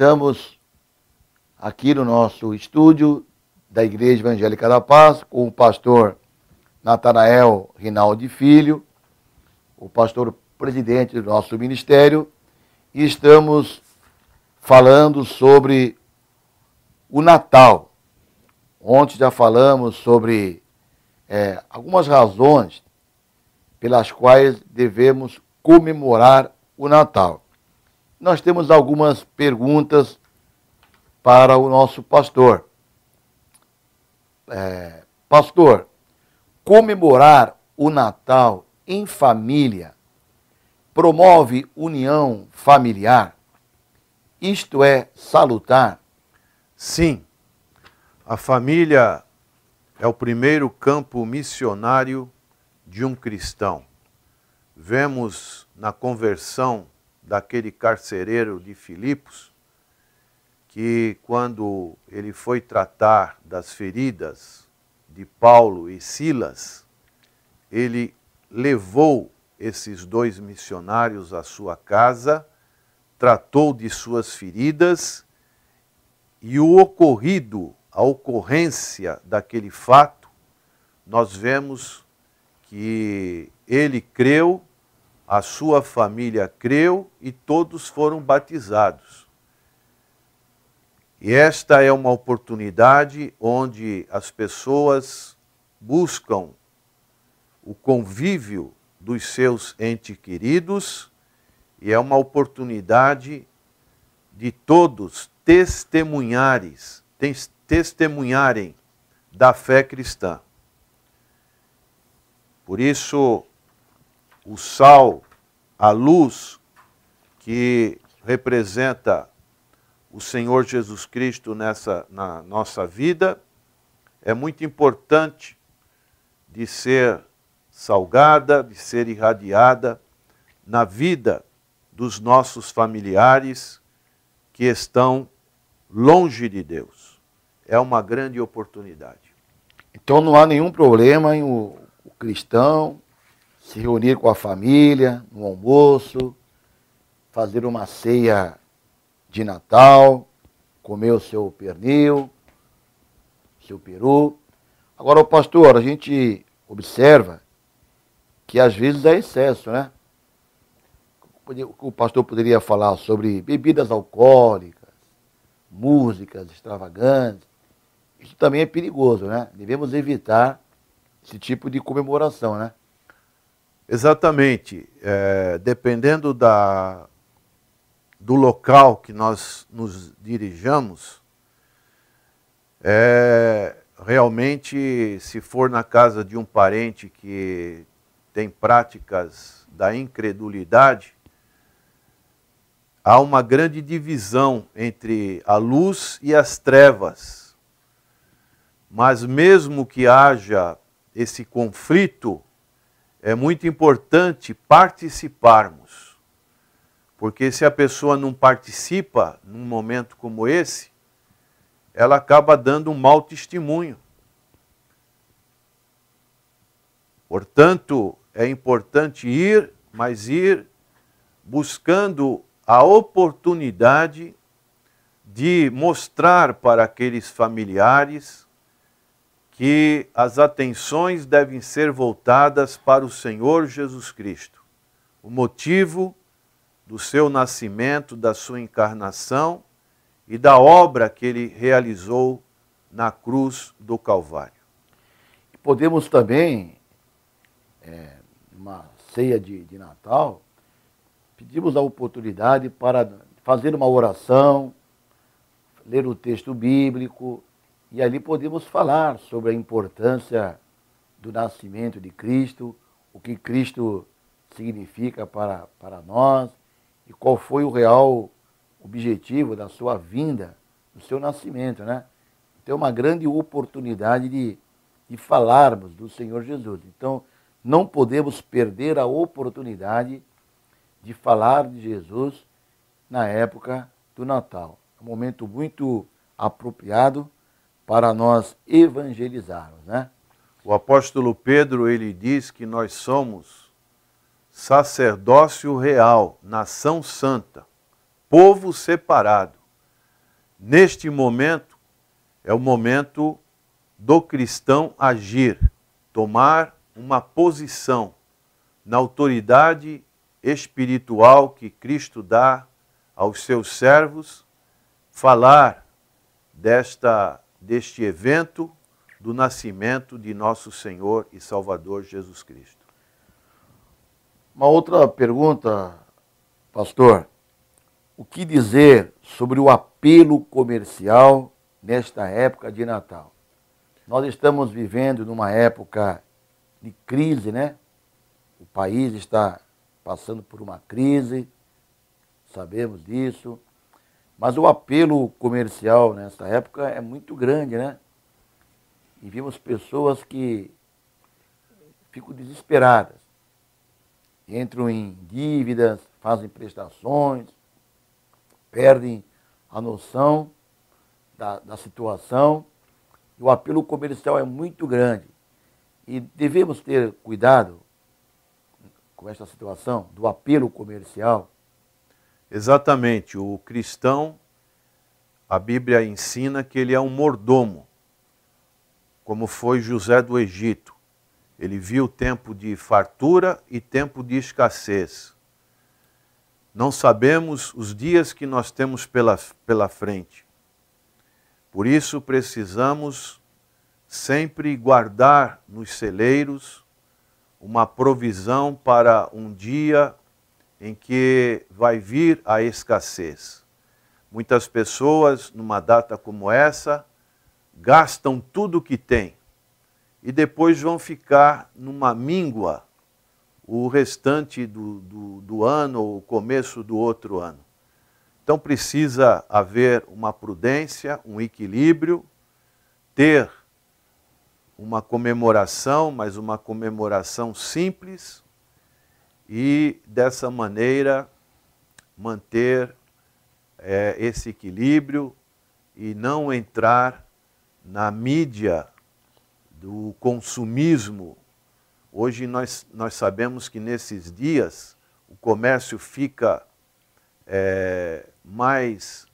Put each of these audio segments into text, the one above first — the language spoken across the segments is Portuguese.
Estamos aqui no nosso estúdio da Igreja Evangélica da Paz com o pastor Natanael Rinaldi Filho, o pastor presidente do nosso ministério, e estamos falando sobre o Natal. Ontem já falamos sobre é, algumas razões pelas quais devemos comemorar o Natal nós temos algumas perguntas para o nosso pastor. É, pastor, comemorar o Natal em família promove união familiar? Isto é salutar? Sim. A família é o primeiro campo missionário de um cristão. Vemos na conversão daquele carcereiro de Filipos, que quando ele foi tratar das feridas de Paulo e Silas, ele levou esses dois missionários à sua casa, tratou de suas feridas e o ocorrido, a ocorrência daquele fato, nós vemos que ele creu a sua família creu e todos foram batizados. E esta é uma oportunidade onde as pessoas buscam o convívio dos seus entes queridos e é uma oportunidade de todos testemunhares, testemunharem da fé cristã. Por isso, o sal, a luz, que representa o Senhor Jesus Cristo nessa, na nossa vida, é muito importante de ser salgada, de ser irradiada na vida dos nossos familiares que estão longe de Deus. É uma grande oportunidade. Então não há nenhum problema em o, o cristão se reunir com a família no almoço, fazer uma ceia de Natal, comer o seu pernil, seu peru. Agora, o pastor, a gente observa que às vezes é excesso, né? O pastor poderia falar sobre bebidas alcoólicas, músicas extravagantes. Isso também é perigoso, né? Devemos evitar esse tipo de comemoração, né? Exatamente. É, dependendo da, do local que nós nos dirijamos, é, realmente, se for na casa de um parente que tem práticas da incredulidade, há uma grande divisão entre a luz e as trevas. Mas mesmo que haja esse conflito, é muito importante participarmos. Porque se a pessoa não participa num momento como esse, ela acaba dando um mau testemunho. Portanto, é importante ir, mas ir buscando a oportunidade de mostrar para aqueles familiares que as atenções devem ser voltadas para o Senhor Jesus Cristo, o motivo do seu nascimento, da sua encarnação e da obra que ele realizou na cruz do Calvário. Podemos também, é, uma ceia de, de Natal, pedimos a oportunidade para fazer uma oração, ler o texto bíblico, e ali podemos falar sobre a importância do nascimento de Cristo, o que Cristo significa para, para nós e qual foi o real objetivo da sua vinda, do seu nascimento, né? Então, é uma grande oportunidade de, de falarmos do Senhor Jesus. Então, não podemos perder a oportunidade de falar de Jesus na época do Natal. É um momento muito apropriado para nós evangelizarmos, né? O apóstolo Pedro, ele diz que nós somos sacerdócio real, nação santa, povo separado. Neste momento é o momento do cristão agir, tomar uma posição na autoridade espiritual que Cristo dá aos seus servos, falar desta deste evento do nascimento de nosso Senhor e Salvador Jesus Cristo. Uma outra pergunta, pastor. O que dizer sobre o apelo comercial nesta época de Natal? Nós estamos vivendo numa época de crise, né? O país está passando por uma crise, sabemos disso. Mas o apelo comercial nessa época é muito grande, né? E vimos pessoas que ficam desesperadas. Entram em dívidas, fazem prestações, perdem a noção da, da situação. O apelo comercial é muito grande. E devemos ter cuidado com esta situação do apelo comercial Exatamente, o cristão, a Bíblia ensina que ele é um mordomo, como foi José do Egito. Ele viu tempo de fartura e tempo de escassez. Não sabemos os dias que nós temos pela, pela frente. Por isso precisamos sempre guardar nos celeiros uma provisão para um dia em que vai vir a escassez. Muitas pessoas, numa data como essa, gastam tudo o que têm e depois vão ficar numa míngua o restante do, do, do ano ou o começo do outro ano. Então precisa haver uma prudência, um equilíbrio, ter uma comemoração, mas uma comemoração simples, e dessa maneira manter é, esse equilíbrio e não entrar na mídia do consumismo. Hoje nós, nós sabemos que nesses dias o comércio fica é, mais,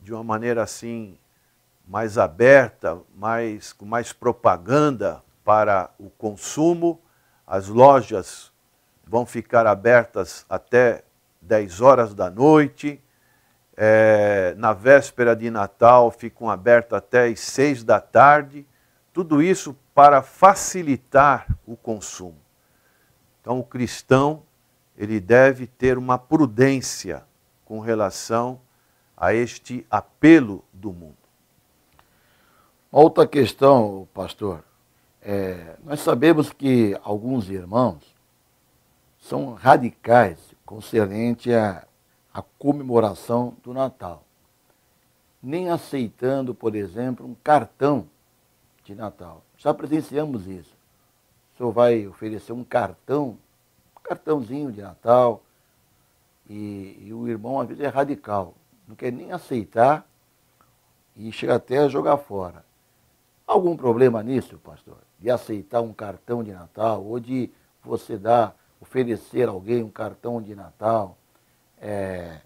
de uma maneira assim, mais aberta, mais, com mais propaganda para o consumo, as lojas vão ficar abertas até 10 horas da noite. É, na véspera de Natal ficam abertas até as 6 da tarde. Tudo isso para facilitar o consumo. Então, o cristão ele deve ter uma prudência com relação a este apelo do mundo. outra questão, pastor. É, nós sabemos que alguns irmãos são radicais concernente à, à comemoração do Natal. Nem aceitando, por exemplo, um cartão de Natal. Já presenciamos isso. O senhor vai oferecer um cartão, um cartãozinho de Natal, e, e o irmão às vezes é radical, não quer nem aceitar e chega até a jogar fora. Algum problema nisso, pastor? De aceitar um cartão de Natal ou de você dar oferecer a alguém um cartão de Natal, é,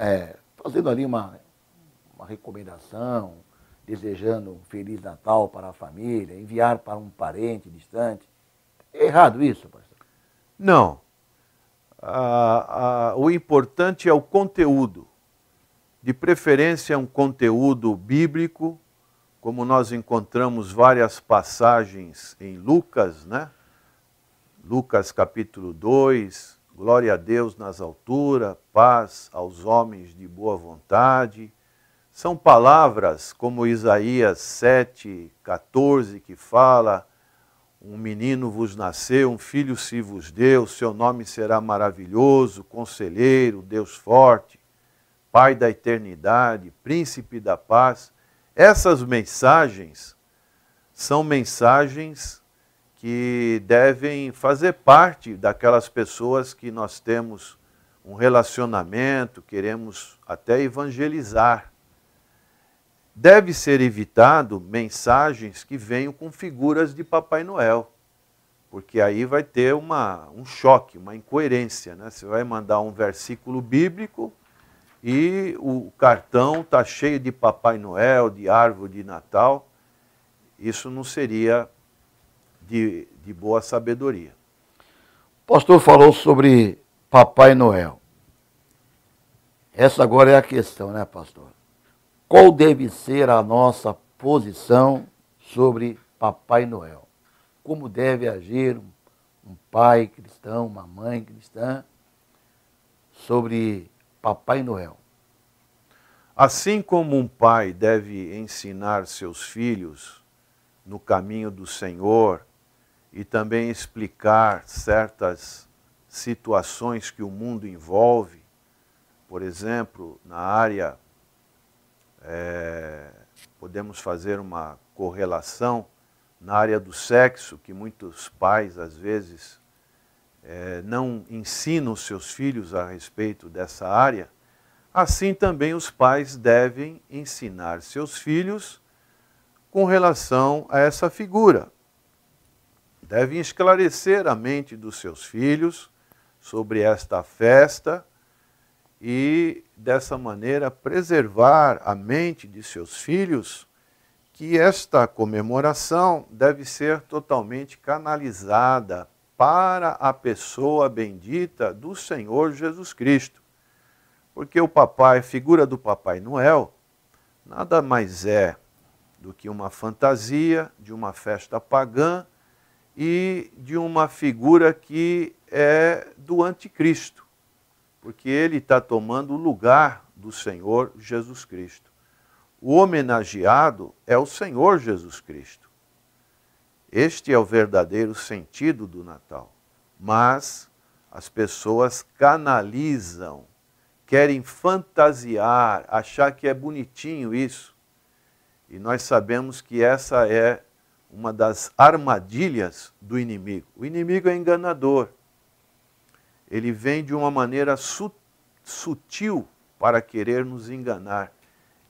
é, fazendo ali uma, uma recomendação, desejando um Feliz Natal para a família, enviar para um parente distante. É errado isso, pastor? Não. Ah, ah, o importante é o conteúdo. De preferência, um conteúdo bíblico, como nós encontramos várias passagens em Lucas, né? Lucas capítulo 2, glória a Deus nas alturas, paz aos homens de boa vontade. São palavras como Isaías 7, 14, que fala: Um menino vos nasceu, um filho se vos deu, seu nome será maravilhoso, conselheiro, Deus forte, Pai da eternidade, príncipe da paz. Essas mensagens são mensagens que devem fazer parte daquelas pessoas que nós temos um relacionamento, queremos até evangelizar. Deve ser evitado mensagens que venham com figuras de Papai Noel, porque aí vai ter uma, um choque, uma incoerência. Né? Você vai mandar um versículo bíblico e o cartão está cheio de Papai Noel, de árvore de Natal. Isso não seria de, de boa sabedoria. O pastor falou sobre Papai Noel. Essa agora é a questão, né, pastor? Qual deve ser a nossa posição sobre Papai Noel? Como deve agir um pai cristão, uma mãe cristã sobre Papai Noel? Assim como um pai deve ensinar seus filhos no caminho do Senhor, e também explicar certas situações que o mundo envolve, por exemplo, na área, é, podemos fazer uma correlação na área do sexo, que muitos pais às vezes é, não ensinam seus filhos a respeito dessa área, assim também os pais devem ensinar seus filhos com relação a essa figura devem esclarecer a mente dos seus filhos sobre esta festa e, dessa maneira, preservar a mente de seus filhos que esta comemoração deve ser totalmente canalizada para a pessoa bendita do Senhor Jesus Cristo. Porque o papai, figura do Papai Noel, nada mais é do que uma fantasia de uma festa pagã e de uma figura que é do anticristo, porque ele está tomando o lugar do Senhor Jesus Cristo. O homenageado é o Senhor Jesus Cristo. Este é o verdadeiro sentido do Natal. Mas as pessoas canalizam, querem fantasiar, achar que é bonitinho isso. E nós sabemos que essa é uma das armadilhas do inimigo. O inimigo é enganador. Ele vem de uma maneira su sutil para querer nos enganar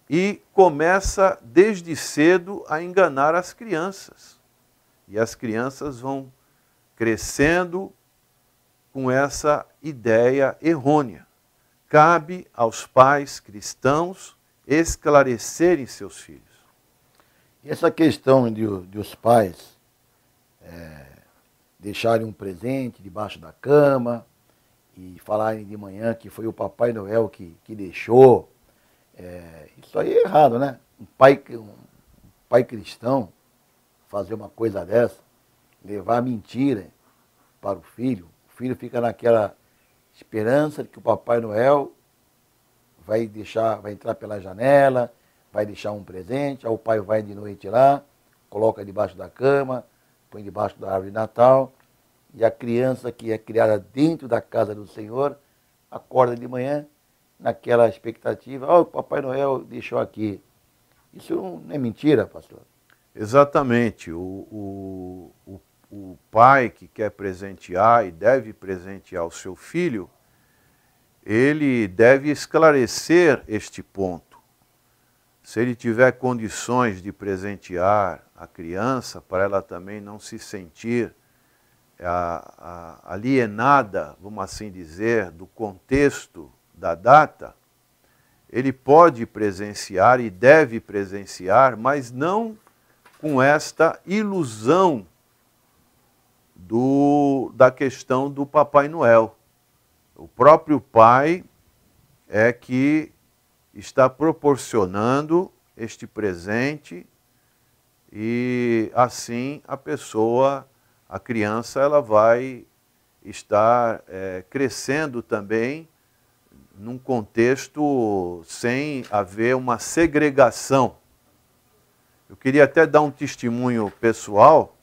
e começa desde cedo a enganar as crianças. E as crianças vão crescendo com essa ideia errônea. Cabe aos pais cristãos esclarecerem seus filhos. Essa questão de, de os pais é, deixarem um presente debaixo da cama e falarem de manhã que foi o Papai Noel que, que deixou, é, isso aí é errado, né? Um pai, um pai cristão fazer uma coisa dessa, levar mentira para o filho, o filho fica naquela esperança de que o Papai Noel vai deixar, vai entrar pela janela, vai deixar um presente, aí o pai vai de noite lá, coloca debaixo da cama, põe debaixo da árvore de Natal, e a criança que é criada dentro da casa do Senhor acorda de manhã naquela expectativa, ó, oh, o Papai Noel deixou aqui. Isso não é mentira, pastor. Exatamente. O, o, o, o pai que quer presentear e deve presentear o seu filho, ele deve esclarecer este ponto se ele tiver condições de presentear a criança, para ela também não se sentir alienada, vamos assim dizer, do contexto da data, ele pode presenciar e deve presenciar, mas não com esta ilusão do, da questão do Papai Noel. O próprio pai é que está proporcionando este presente e assim a pessoa, a criança, ela vai estar é, crescendo também num contexto sem haver uma segregação. Eu queria até dar um testemunho pessoal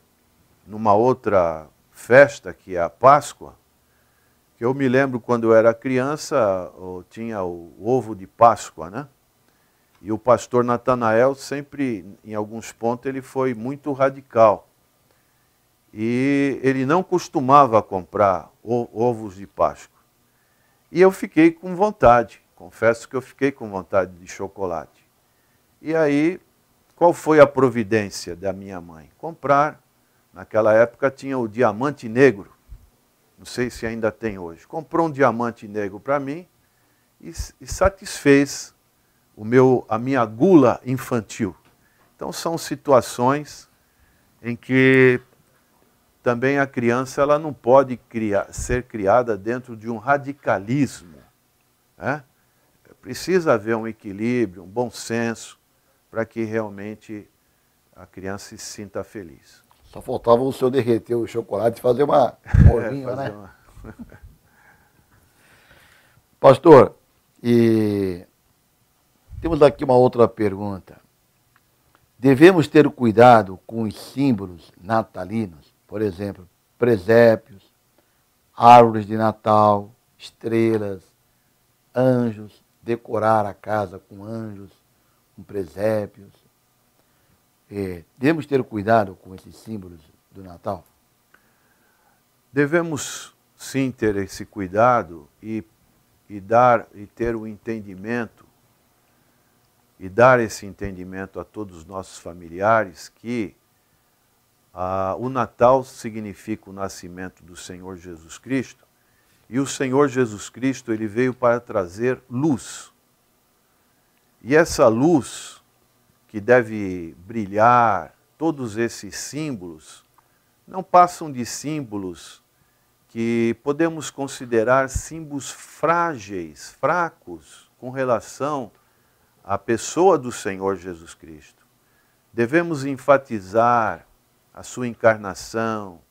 numa outra festa que é a Páscoa que Eu me lembro quando eu era criança, tinha o ovo de Páscoa, né? E o pastor Natanael sempre, em alguns pontos, ele foi muito radical. E ele não costumava comprar ovos de Páscoa. E eu fiquei com vontade, confesso que eu fiquei com vontade de chocolate. E aí, qual foi a providência da minha mãe? Comprar. Naquela época tinha o diamante negro não sei se ainda tem hoje, comprou um diamante negro para mim e, e, satisfez o meu, a minha gula infantil. Então são situações em que também a criança ela não pode criar, ser criada dentro de um radicalismo. Né? Precisa haver um equilíbrio, um bom senso, para que realmente a criança se sinta feliz. Só faltava o senhor derreter o chocolate e fazer uma bolinha, é, né? Uma... Pastor, e temos aqui uma outra pergunta. Devemos ter cuidado com os símbolos natalinos, por exemplo, presépios, árvores de Natal, estrelas, anjos, decorar a casa com anjos, com presépios é, devemos ter cuidado com esses símbolos do Natal? Devemos sim ter esse cuidado e, e dar e ter o um entendimento e dar esse entendimento a todos os nossos familiares que ah, o Natal significa o nascimento do Senhor Jesus Cristo e o Senhor Jesus Cristo ele veio para trazer luz. E essa luz que deve brilhar, todos esses símbolos, não passam de símbolos que podemos considerar símbolos frágeis, fracos, com relação à pessoa do Senhor Jesus Cristo. Devemos enfatizar a sua encarnação,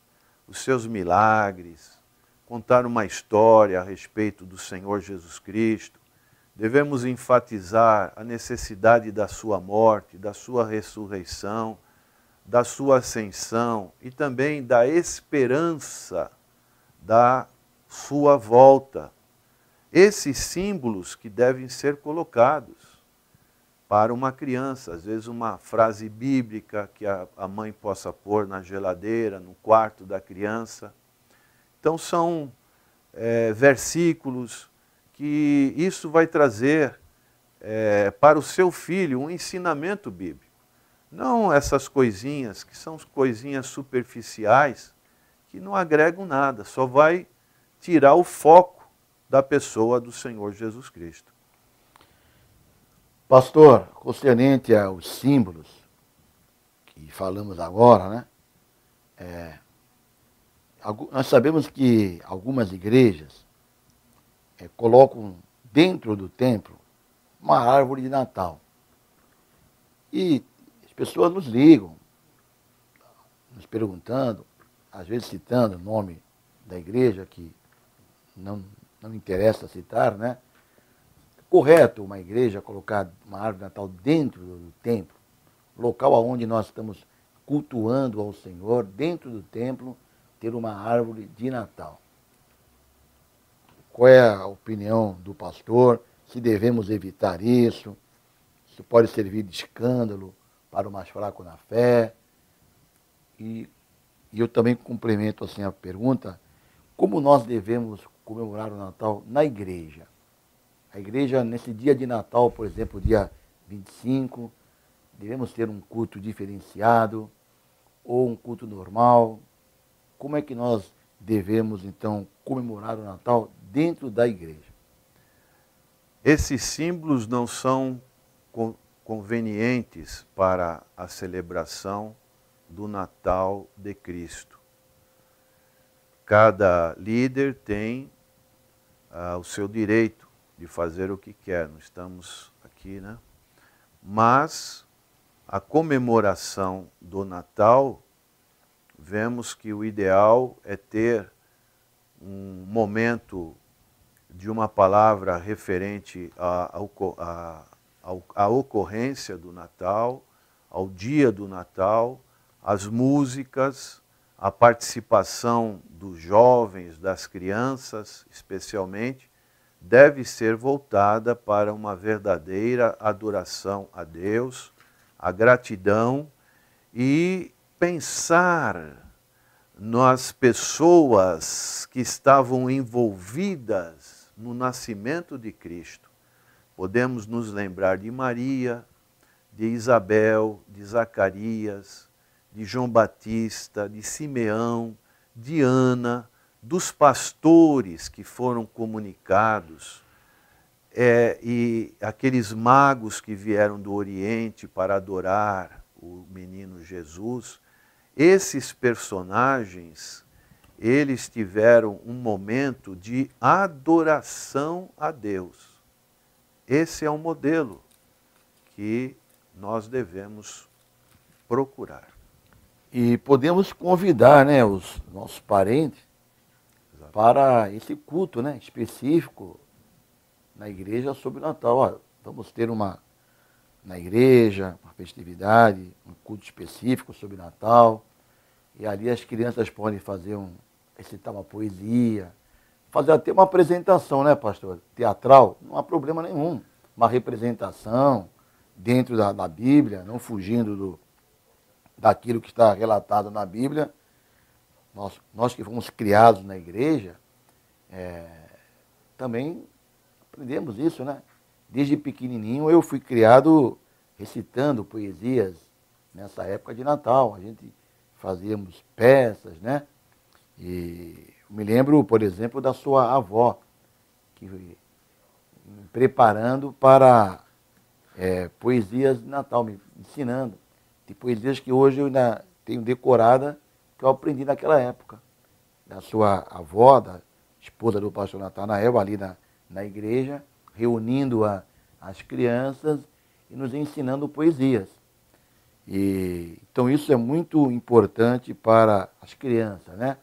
os seus milagres, contar uma história a respeito do Senhor Jesus Cristo, devemos enfatizar a necessidade da sua morte, da sua ressurreição, da sua ascensão e também da esperança da sua volta. Esses símbolos que devem ser colocados para uma criança, às vezes uma frase bíblica que a mãe possa pôr na geladeira, no quarto da criança. Então são é, versículos, que isso vai trazer é, para o seu filho um ensinamento bíblico. Não essas coisinhas que são coisinhas superficiais que não agregam nada, só vai tirar o foco da pessoa do Senhor Jesus Cristo. Pastor, concernente aos símbolos que falamos agora, né? É, nós sabemos que algumas igrejas é, colocam dentro do templo uma árvore de Natal. E as pessoas nos ligam, nos perguntando, às vezes citando o nome da igreja que não, não interessa citar, né? É correto uma igreja colocar uma árvore de Natal dentro do templo, local aonde nós estamos cultuando ao Senhor, dentro do templo, ter uma árvore de Natal qual é a opinião do pastor, se devemos evitar isso, se pode servir de escândalo para o mais fraco na fé. E, e eu também complemento assim a pergunta, como nós devemos comemorar o Natal na igreja? A igreja, nesse dia de Natal, por exemplo, dia 25, devemos ter um culto diferenciado ou um culto normal? Como é que nós devemos, então, comemorar o Natal dentro da igreja. Esses símbolos não são convenientes para a celebração do Natal de Cristo. Cada líder tem ah, o seu direito de fazer o que quer, não estamos aqui, né? Mas a comemoração do Natal, vemos que o ideal é ter um momento de uma palavra referente à, à, à, ocorrência do Natal, ao dia do Natal, às músicas, à participação dos jovens, das crianças, especialmente, deve ser voltada para uma verdadeira adoração a Deus, a gratidão e pensar nas pessoas que estavam envolvidas no nascimento de Cristo. Podemos nos lembrar de Maria, de Isabel, de Zacarias, de João Batista, de Simeão, de Ana, dos pastores que foram comunicados é, e aqueles magos que vieram do Oriente para adorar o menino Jesus. Esses personagens eles tiveram um momento de adoração a Deus. Esse é um modelo que nós devemos procurar. E podemos convidar né, os nossos parentes Exatamente. para esse culto né, específico na igreja sobre Natal. Ó, vamos ter uma na igreja, uma festividade, um culto específico sobre Natal. E ali as crianças podem fazer um, recitar uma poesia, fazer até uma apresentação, né, pastor? Teatral, não há problema nenhum. Uma representação dentro da, da Bíblia, não fugindo do, daquilo que está relatado na Bíblia. Nós, nós que fomos criados na igreja, é, também aprendemos isso, né? Desde pequenininho eu fui criado recitando poesias nessa época de Natal. A gente fazíamos peças, né? E me lembro, por exemplo, da sua avó, que me preparando para é, poesias de Natal, me ensinando. de poesias que hoje eu ainda tenho decorada, que eu aprendi naquela época. Da sua avó, da esposa do pastor Natanael, ali na, na igreja, reunindo a, as crianças e nos ensinando poesias. E, então isso é muito importante para as crianças, né?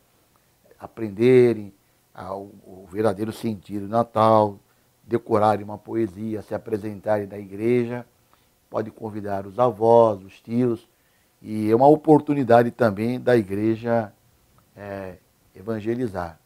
Aprenderem a, o, o verdadeiro sentido do Natal, decorarem uma poesia, se apresentarem da igreja, pode convidar os avós, os tios, e é uma oportunidade também da igreja é, evangelizar.